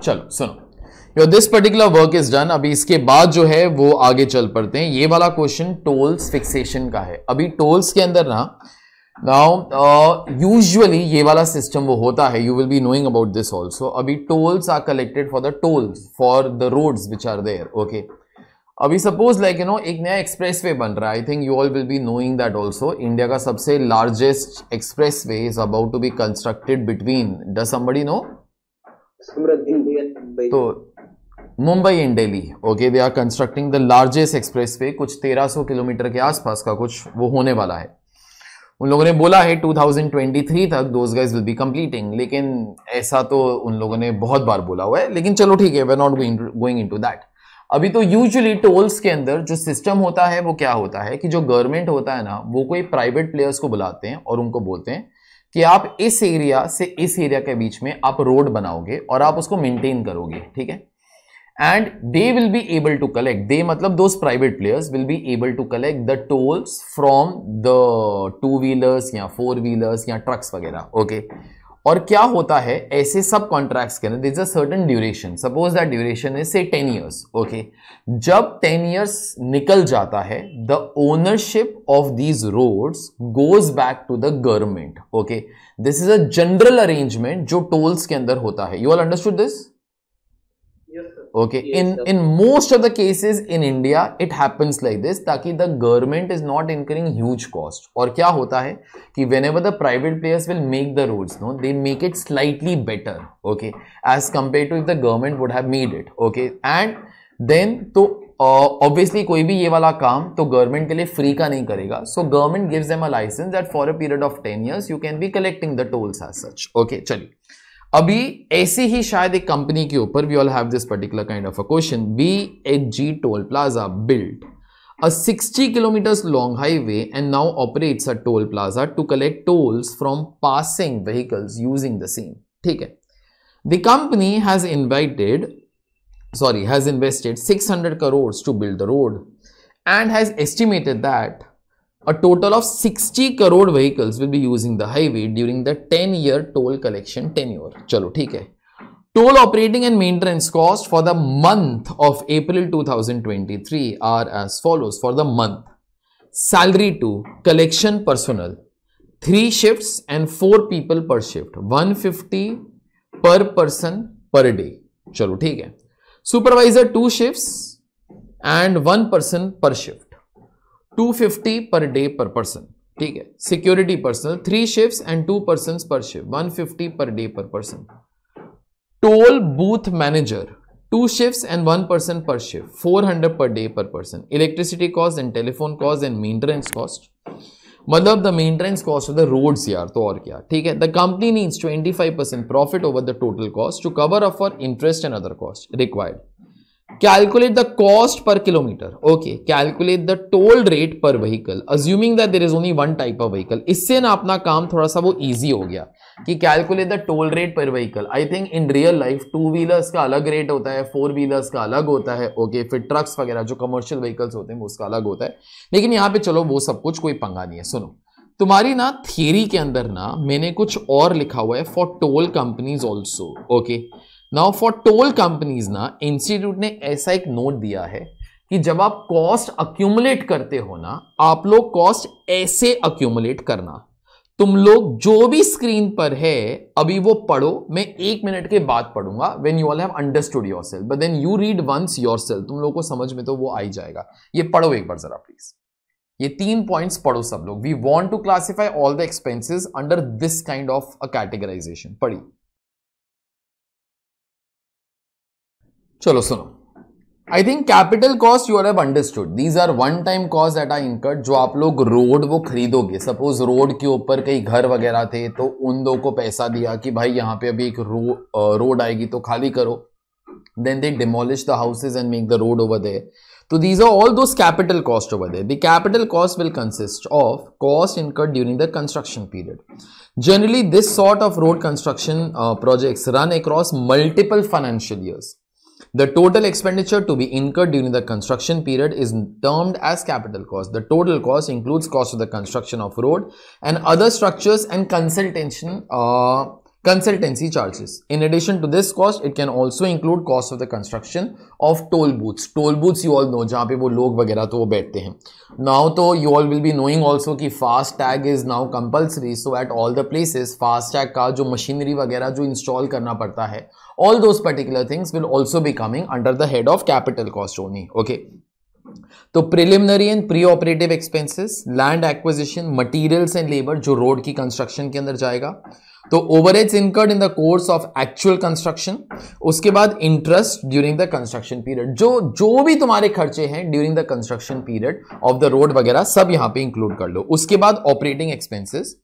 चलो सुनो yo this particular work is done अभी इसके बाद जो है वो आगे चल पड़ते हैं ये वाला क्वेश्चन टोल्स फिक्सेशन का है अभी टोल्स के अंदर ना नाउ यूजुअली uh, ये वाला सिस्टम वो होता है you will be knowing about this also अभी tolls are collected for the tolls for the roads which are there okay अभी सपोज लाइक यू नो एक नया एक्सप्रेस वे बन रहा है I think you all will be knowing that also India का सबसे largest expressway is about to be constructed between does anybody know Samruddhi तो Mumbai and Delhi okay we are constructing the largest expressway कुछ 1300 किलोमीटर के आसपास का कुछ वो होने वाला है उन लोगों ने बोला है 2023 तक those guys will be completing लेकिन ऐसा तो उन लोगों ने बहुत बार बोला हुआ है लेकिन चलो ठीक है we not going into that अभी तो यूजुअली टोल्स के अंदर जो सिस्टम होता है वो क्या होता है कि जो गवर्नमेंट होता है ना वो कोई प्राइवेट प्लेयर्स को बुलाते हैं और उनको बोलते हैं कि आप इस एरिया से इस एरिया के बीच में आप रोड बनाओगे और आप उसको मेंटेन करोगे ठीक है and they will be able to collect they मतलब दो private players will be able to collect the tolls from the two wheelers या फोर व्हीलर्स या ट्रक्स वगैरह ओके okay? और क्या होता है ऐसे सब कॉन्ट्रैक्ट्स के अंदर is a certain duration suppose that duration is say ten years okay जब टेन ईयर्स निकल जाता है the ownership of these roads goes back to the government okay this is a general arrangement जो टोल्स के अंदर होता है you all understood this okay in in most of the cases in India it happens like this ताकि the government is not incurring huge cost और क्या होता है कि whenever the private players will make the rules no they make it slightly better okay as compare to the government would have made it okay and then obviously uh, कोई भी ये वाला काम तो गवर्नमेंट के लिए फ्री का नहीं करेगा so government gives them a licence that for a period of ten years you can be collecting the tolls as such okay चलिए अभी ऐसी ही शायद एक कंपनी के ऊपर we all have this particular kind of a question B H G toll a 60 kilometers long highway and now operates a toll plaza to collect tolls from passing vehicles using the same ठीक है the company has invited sorry has invested 600 crores to build the road and has estimated that a total of 60 crore vehicles will be using the highway during the 10-year toll collection tenure. Chalo, hai. Toll operating and maintenance cost for the month of April 2023 are as follows for the month. Salary to collection personnel, 3 shifts and 4 people per shift, 150 per person per day. Chalo, hai. Supervisor 2 shifts and 1 person per shift. 250 पर डे पर पर्सन ठीक है security personnel three shift and two person per shift 150 per day per person toll booth manager two shift and one person per shift four hundred per day per person electricity cost and telephone cost and maintenance cost मतलब the maintenance cost of the roads यार तो और क्या ठीक है the company needs twenty five percent profit over the total cost to cover up for interest and other cost required calculate the cost per kilometre okay calculate the toll rate per vehicle assuming that there is only one type of vehicle इससे ना अपना काम थोड़ा सा वो ईजी हो गया कि calculate the toll rate per vehicle I think in real life two wheelers का अलग रेट होता है फोर व्हीलर्स का अलग होता है ओके फिर ट्रक्स वगैरह जो कमर्शियल व्हीकल्स होते हैं वो उसका अलग होता है लेकिन यहाँ पे चलो वो सब कुछ कोई पंगा नहीं है सुनो तुम्हारी ना थियरी के अंदर ना मैंने कुछ और लिखा हुआ है for toll companies also okay now for toll companies ना इंस्टीट्यूट ने ऐसा एक नोट दिया है कि जब आप कॉस्ट अक्यूमुलेट करते हो ना आप लोग कॉस्ट ऐसे अक्यूमुलेट करना तुम लोग जो भी स्क्रीन पर है अभी वो पढ़ो मैं एक मिनट के बाद पढ़ूंगा when you all have understood yourself but then you read once yourself तुम लोग को समझ में तो वो आई जाएगा ये पढ़ो एक बार जरा प्लीज ये तीन पॉइंट्स पढ़ो सब लोग we want to classify all the expenses under this kind of a categorisation पढ़ी चलो सुनो I think capital cost you are understood these are one time cost that are incurred जो आप लोग रोड वो खरीदोगे सपोज रोड के ऊपर कई घर वगैरह थे तो उन दो को पैसा दिया कि भाई यहाँ पे अभी एक रो, रोड आएगी तो खाली करो then they demolish the houses and make the road over there तो these are all those capital cost over there capital cost will consist of cost incurred during the construction period generally this sort of road construction project run across multiple financial years The total expenditure to be incurred during the construction period is termed as capital cost. The total cost includes cost of the construction of road and other structures and consultation uh, consultancy charges. In addition to this cost, it can also include cost of the construction of toll booths. Toll booths you all know, jahan pe wo log wagera to wo baithte hain Now to you all will be knowing also ki fast tag is now compulsory. So at all the places, fast tag ka jo machinery wagera jo install karna padta hai all those particular things will also be coming under the head of capital cost only. Okay. तो preliminary and pre operative expenses land acquisition materials and labour जो रोड की कंस्ट्रक्शन के अंदर जाएगा तो overheads incurred in the course of actual construction उसके बाद interest during the construction period जो जो भी तुम्हारे खर्चे हैं during the construction period of the road वगैरह सब यहां पे इंक्लूड कर लो उसके बाद ऑपरेटिंग एक्सपेंसेस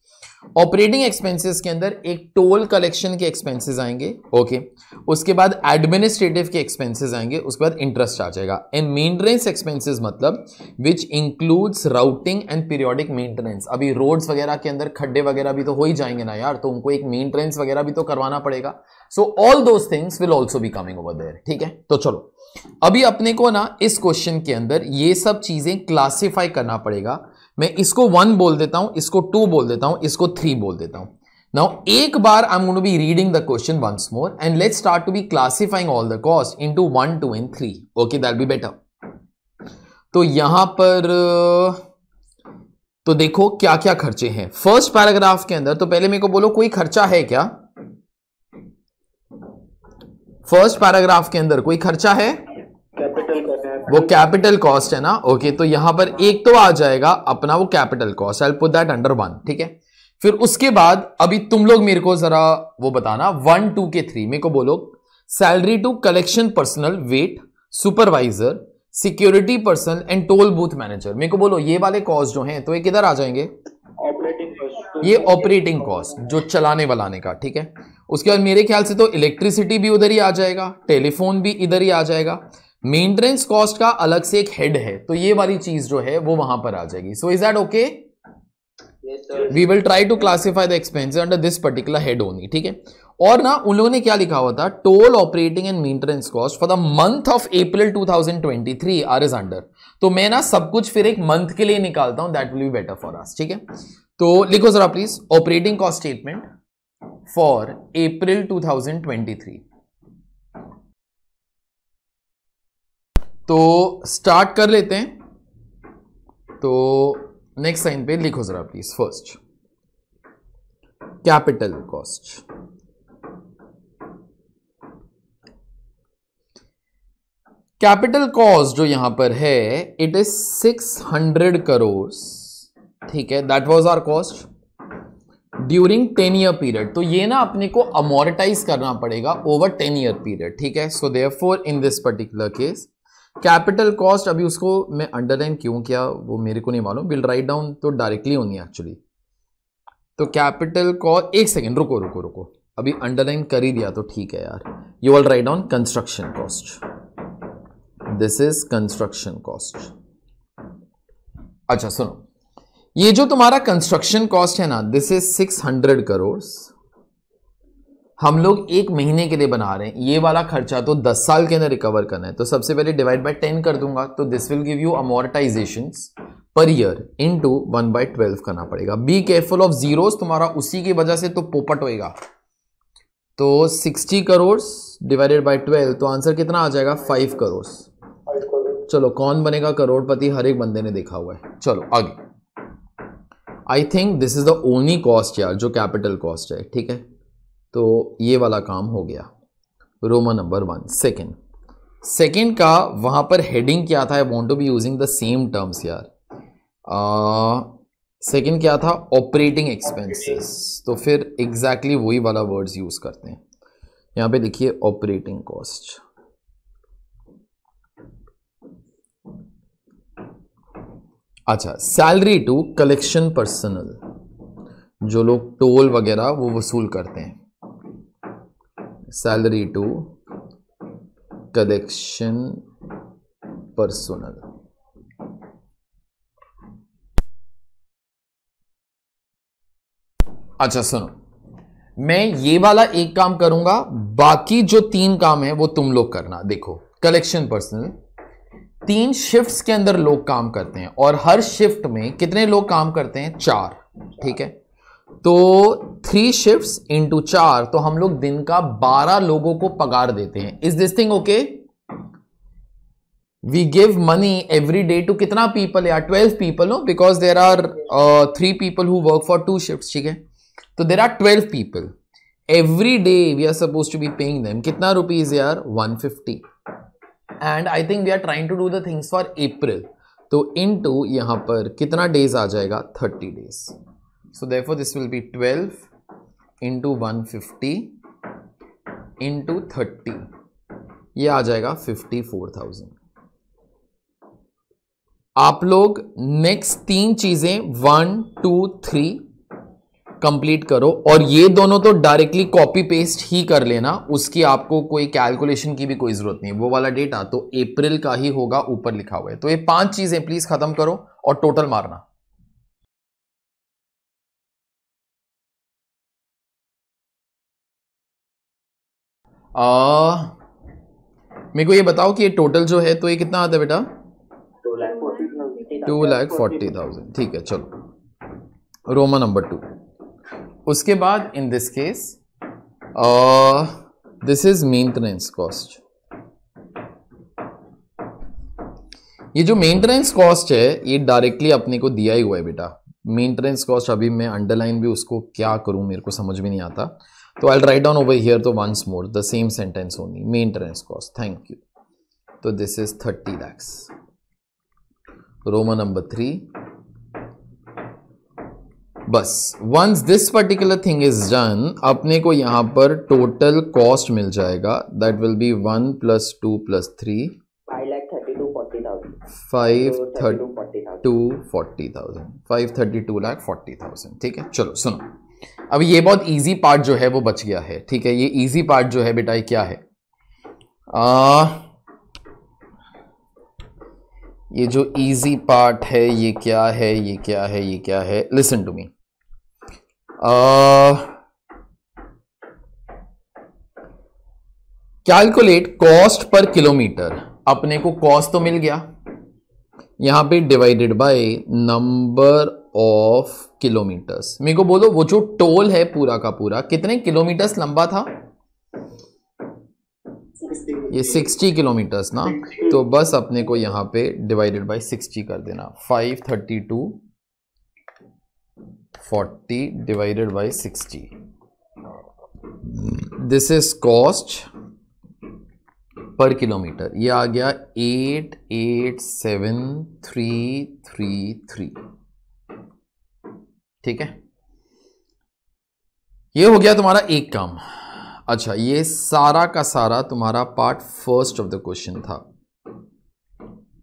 ऑपरेटिंग एक्सपेंसेस के अंदर एक टोल कलेक्शन के एक्सपेंसेस आएंगे ओके उसके बाद एडमिनिस्ट्रेटिव के एक्सपेंसेस आएंगे उसके बाद इंटरेस्ट आ जाएगा एंड मेंटेनेंस एक्सपेंसेस मतलब which includes routine and periodic maintenance अभी रोड्स वगैरह के अंदर खड्डे वगैरह भी तो हो ही जाएंगे ना यार तो उनको एक मेंटेनेंस वगैरह भी तो करवाना पड़ेगा so all those things will also भी कमिंग ओवर देयर ठीक है तो चलो अभी अपने को ना इस क्वेश्चन के अंदर ये सब चीजें क्लासीफाई करना पड़ेगा मैं इसको वन बोल देता हूं इसको टू बोल देता हूं इसको थ्री बोल देता हूं नाउ एक बार I am going to be reading the question once more and let's start to be classifying all the cost to one two and three okay that be better तो यहां पर तो देखो क्या क्या खर्चे हैं फर्स्ट पैराग्राफ के अंदर तो पहले मेरे को बोलो कोई खर्चा है क्या फर्स्ट पैराग्राफ के अंदर कोई खर्चा है वो कैपिटल कॉस्ट है ना ओके तो यहां पर एक तो आ जाएगा अपना वो capital cost I put that under one ठीक है फिर उसके बाद अभी तुम लोग मेरे को जरा वो बताना वन टू के थ्री मेरे को बोलो salary to collection personnel wait supervisor security person and toll booth manager मेरे को बोलो ये वाले कॉस्ट जो हैं तो ये किधर आ जाएंगे ये ऑपरेटिंग कॉस्ट जो चलाने वालाने का ठीक है उसके बाद मेरे ख्याल से तो इलेक्ट्रिसिटी भी उधर ही आ जाएगा टेलीफोन भी इधर ही आ जाएगा मेंटेनेंस कॉस्ट का अलग से एक हेड है तो ये वाली चीज जो है वो वहां पर आ जाएगी so is that okay we will try to classify the expenses under this particular head only ठीक है और ना उन लोगों ने क्या लिखा हुआ था toll operating and maintenance cost for the month of April 2023 are is under तो मैं ना सब कुछ फिर एक मंथ के लिए निकालता हूं that will be better for us ठीक है तो लिखो जरा please operating cost statement for April 2023 तो स्टार्ट कर लेते हैं तो नेक्स्ट साइन पे लिखो जरा please first capital cost capital cost जो यहां पर है इट इज 600 करोड़ ठीक है that was our cost during ten year period तो ये ना अपने को अमोरिटाइज करना पड़ेगा ओवर टेन ईयर पीरियड ठीक है so therefore in this particular case capital cost अभी उसको मैं अंडरलाइन क्यों किया वो मेरे को नहीं मालूम विल राइट डाउन तो डायरेक्टली होनी है एक्चुअली तो कैपिटल कॉस्ट एक सेकेंड रुको रुको रुको अभी अंडरलाइन कर ही दिया तो ठीक है यार you will write down construction cost this is construction cost अच्छा सुनो ये जो तुम्हारा कंस्ट्रक्शन कॉस्ट है ना this is six hundred crore हम लोग एक महीने के लिए बना रहे हैं ये वाला खर्चा तो 10 साल के अंदर रिकवर करना है तो सबसे पहले डिवाइड बाय 10 कर दूंगा तो this will give you amortization per year into one by twelve करना पड़ेगा बी केयरफुल ऑफ जीरोस तुम्हारा उसी की वजह से तो पोपट होएगा तो 60 करोड़ डिवाइडेड बाई ट्वेल्व तो आंसर कितना आ जाएगा फाइव करोड़ चलो कौन बनेगा करोड़पति हर एक बंदे ने देखा हुआ है चलो आगे I think this is the only cost यार जो कैपिटल कॉस्ट है ठीक है तो ये वाला काम हो गया Roman number one second second का वहां पर हेडिंग क्या था I want to be using the same terms यार सेकेंड क्या था ऑपरेटिंग एक्सपेंसेस तो फिर एग्जैक्टली exactly वही वाला वर्ड्स यूज करते हैं यहां पे देखिए ऑपरेटिंग कॉस्ट अच्छा सैलरी टू कलेक्शन पर्सनल जो लोग टोल वगैरह वो वसूल करते हैं salary to collection personnel अच्छा सुनो मैं ये वाला एक काम करूंगा बाकी जो तीन काम है वो तुम लोग करना देखो कलेक्शन पर्सनल तीन शिफ्ट्स के अंदर लोग काम करते हैं और हर शिफ्ट में कितने लोग काम करते हैं चार ठीक है तो थ्री शिफ्ट्स इंटू चार तो हम लोग दिन का बारह लोगों को पगार देते हैं is this thing okay we give money every day to कितना पीपल या ट्वेल्व पीपल हो because there are three people who work for two shift ठीक है तो there are twelve people every day we are suppose to be paying them कितना रुपीज यार one fifty and I think we are trying to do the things for April तो इन टू यहाँ पर कितना डेज आ जाएगा thirty days so therefore this will be 12 into 150 into 30 ये आ जाएगा 54,000 आप लोग नेक्स्ट तीन चीजें वन टू थ्री कंप्लीट करो और ये दोनों तो डायरेक्टली कॉपी पेस्ट ही कर लेना उसकी आपको कोई कैलकुलेशन की भी कोई जरूरत नहीं वो वाला डेटा तो अप्रैल का ही होगा ऊपर लिखा हुआ है तो ये पांच चीजें प्लीज खत्म करो और टोटल मारना मेरे को ये बताओ कि ये टोटल जो है तो ये कितना आता है बेटा टू लैख फोर्टी थाउजेंड ठीक है चलो रोमा नंबर टू उसके बाद in this case this is maintenance cost ये जो मेंटेनेंस कॉस्ट है ये डायरेक्टली अपने को दिया ही हुआ है बेटा मेंटेनेंस कॉस्ट अभी मैं अंडरलाइन भी उसको क्या करूं मेरे को समझ में नहीं आता तो I write down over here तो once more the same sentence only maintenance cost thank you तो this is thirty lakhs Roman number three बस once this particular thing is done अपने को यहां पर टोटल कॉस्ट मिल जाएगा that will be one plus two plus three five thirty two forty thousand five thirty two lakh forty thousand ठीक है चलो सुनो अब ये बहुत इजी पार्ट जो है वो बच गया है ठीक है ये इजी पार्ट जो है बेटा ये क्या है आ, ये जो इजी पार्ट है ये क्या है ये क्या है ये क्या है listen to me calculate cost per kilometre अपने को कॉस्ट तो मिल गया यहां पे divided by number of kilometres मेरे को बोलो वो जो टोल है पूरा का पूरा कितने किलोमीटर्स लंबा था ये 60 किलोमीटर्स ना तो बस अपने को यहां पे डिवाइडेड बाय 60 कर देना 532 forty divided by 60 this is cost per kilometre ये आ गया eight eight seven three three three ठीक है ये हो गया तुम्हारा एक काम अच्छा ये सारा का सारा तुम्हारा part first of the question था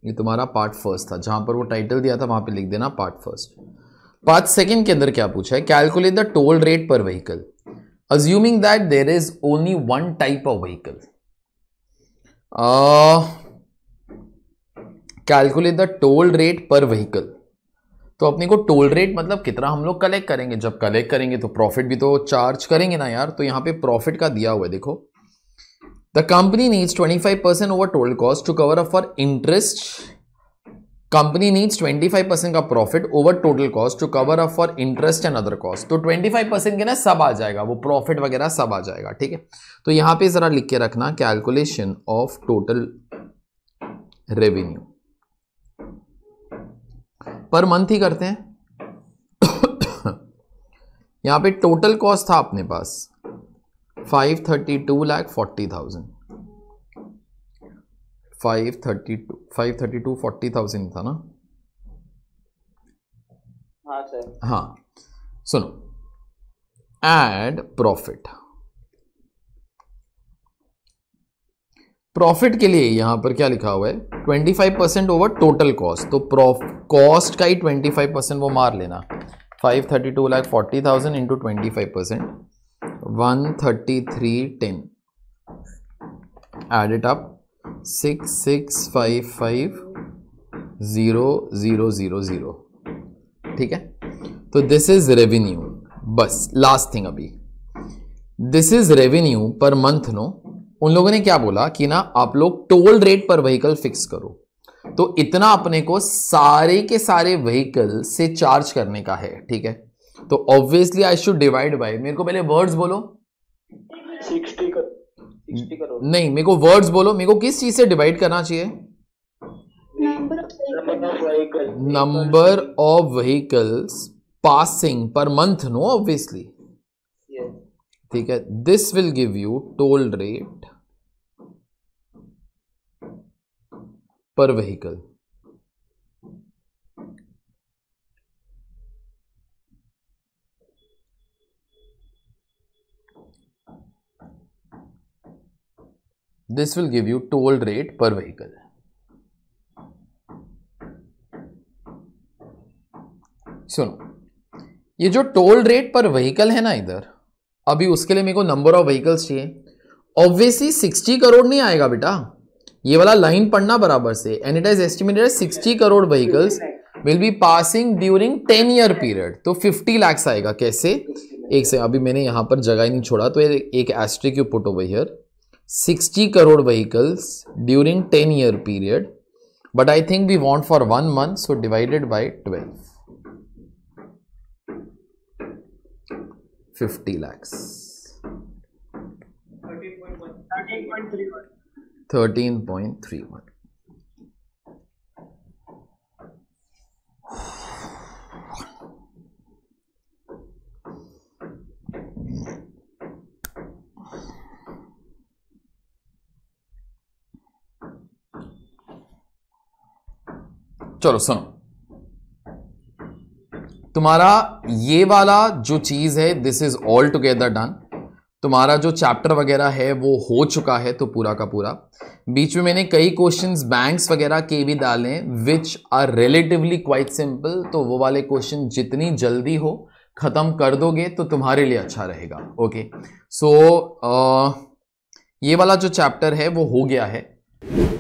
ये तुम्हारा पार्ट फर्स्ट था जहां पर वो टाइटल दिया था वहां पे लिख देना पार्ट फर्स्ट पार्ट सेकंड के अंदर क्या पूछा है calculate the toll rate per vehicle assuming that there is only one type of vehicle calculate the toll rate per vehicle तो अपने को टोल रेट मतलब कितना हम लोग कलेक्ट करेंगे जब कलेक्ट करेंगे तो प्रॉफिट भी तो चार्ज करेंगे ना यार तो यहाँ पे प्रॉफिट का दिया हुआ है देखो the company needs 25 percent over toll cost to cover up for interest company needs 25 percent का profit over total cost to cover up for interest and other cost तो 25 परसेंट के ना सब आ जाएगा वो प्रॉफिट वगैरह सब आ जाएगा ठीक है तो यहाँ पे जरा लिख के रखना calculation of total revenue per month ही करते हैं यहाँ पे टोटल कॉस्ट था अपने पास five thirty two lakh forty thousand five thirty two five thirty two forty thousand था ना हाँ सर हाँ सुनो एड प्रॉफिट प्रॉफिट के लिए यहाँ पर क्या लिखा हुआ है twenty five percent over total cost तो कॉस्ट का ही ट्वेंटी फाइव परसेंट वो मार लेना five thirty two lakh forty thousand into twenty five percent one thirty three ten add it up six six five five zero zero zero zero ठीक है तो दिस इज़ रेवेन्यू बस लास्ट थिंग अभी this is revenue per month no उन लोगों ने क्या बोला कि ना आप लोग toll rate per vehicle fix करो तो इतना अपने को सारे के सारे व्हीकल से चार्ज करने का है ठीक है तो obviously I should divide by मेरे को पहले वर्ड्स बोलो करोड़ नहीं मेरे को वर्ड्स बोलो मेरे को किस चीज से डिवाइड करना चाहिए number of vehicles passing per month no obviously ठीक है this will give you toll rate per vehicle this will give you toll rate per vehicle सुनो ये जो टोल रेट पर व्हीकल है ना इधर अभी उसके लिए मेरे को नंबर ऑफ व्हीकल्स चाहिए ऑब्वियसली सिक्सटी करोड़ नहीं आएगा बेटा ये वाला लाइन पढ़ना बराबर से and it is estimated sixty crore vehicles will be passing during ten year period तो फिफ्टी लैक्स आएगा कैसे एक से अभी मैंने यहाँ पर जगह ही नहीं छोड़ा तो एक asterisk you put over here sixty crore vehicles during ten year period but I think we want for one month so divided by twelve fifty lakhs चलो सुनो तुम्हारा ये वाला जो चीज है this is all together done तुम्हारा जो चैप्टर वगैरह है वो हो चुका है तो पूरा का पूरा बीच में मैंने कई क्वेश्चंस बैंक्स वगैरह के भी डाले which are relatively quite simple तो वो वाले क्वेश्चन जितनी जल्दी हो ख़त्म कर दोगे तो तुम्हारे लिए अच्छा रहेगा ओके सो so, ये वाला जो चैप्टर है वो हो गया है